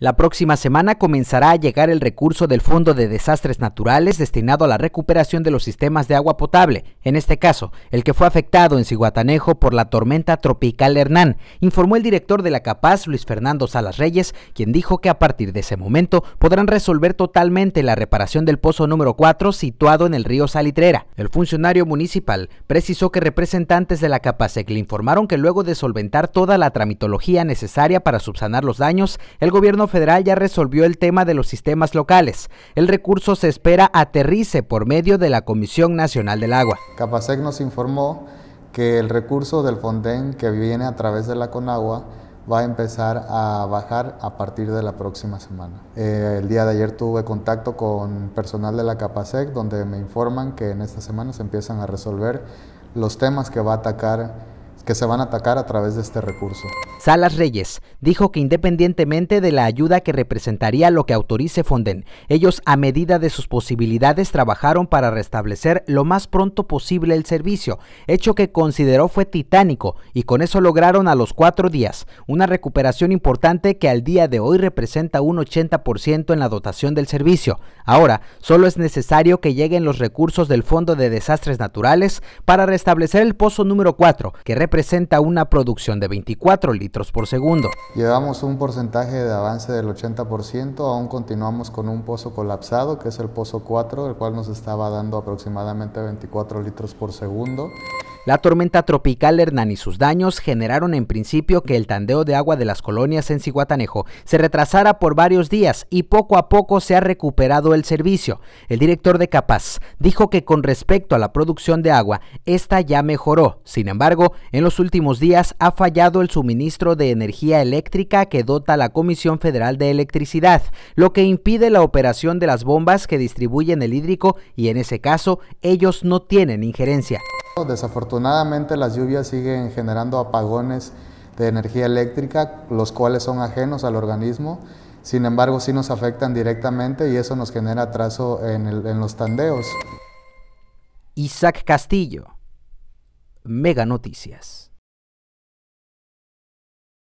La próxima semana comenzará a llegar el recurso del Fondo de Desastres Naturales destinado a la recuperación de los sistemas de agua potable, en este caso, el que fue afectado en Ciguatanejo por la tormenta tropical Hernán, informó el director de la Capaz, Luis Fernando Salas Reyes, quien dijo que a partir de ese momento podrán resolver totalmente la reparación del pozo número 4 situado en el río Salitrera. El funcionario municipal precisó que representantes de la Capasec le informaron que luego de solventar toda la tramitología necesaria para subsanar los daños, el gobierno federal ya resolvió el tema de los sistemas locales. El recurso se espera aterrice por medio de la Comisión Nacional del Agua. Capasec nos informó que el recurso del Fonden que viene a través de la Conagua va a empezar a bajar a partir de la próxima semana. Eh, el día de ayer tuve contacto con personal de la Capasec donde me informan que en esta semana se empiezan a resolver los temas que va a atacar se van a atacar a través de este recurso. Salas Reyes dijo que independientemente de la ayuda que representaría lo que autorice Fonden, ellos a medida de sus posibilidades trabajaron para restablecer lo más pronto posible el servicio, hecho que consideró fue titánico y con eso lograron a los cuatro días una recuperación importante que al día de hoy representa un 80% en la dotación del servicio. Ahora solo es necesario que lleguen los recursos del Fondo de Desastres Naturales para restablecer el pozo número 4 que representa presenta una producción de 24 litros por segundo. Llevamos un porcentaje de avance del 80%, aún continuamos con un pozo colapsado, que es el pozo 4, el cual nos estaba dando aproximadamente 24 litros por segundo. La tormenta tropical Hernán y sus daños generaron en principio que el tandeo de agua de las colonias en Ciguatanejo se retrasara por varios días y poco a poco se ha recuperado el servicio. El director de Capaz dijo que con respecto a la producción de agua, esta ya mejoró. Sin embargo, en los últimos días ha fallado el suministro de energía eléctrica que dota la Comisión Federal de Electricidad, lo que impide la operación de las bombas que distribuyen el hídrico y en ese caso ellos no tienen injerencia. Desafortunadamente las lluvias siguen generando apagones de energía eléctrica, los cuales son ajenos al organismo, sin embargo sí nos afectan directamente y eso nos genera atraso en, en los tandeos. Isaac Castillo, Mega Noticias.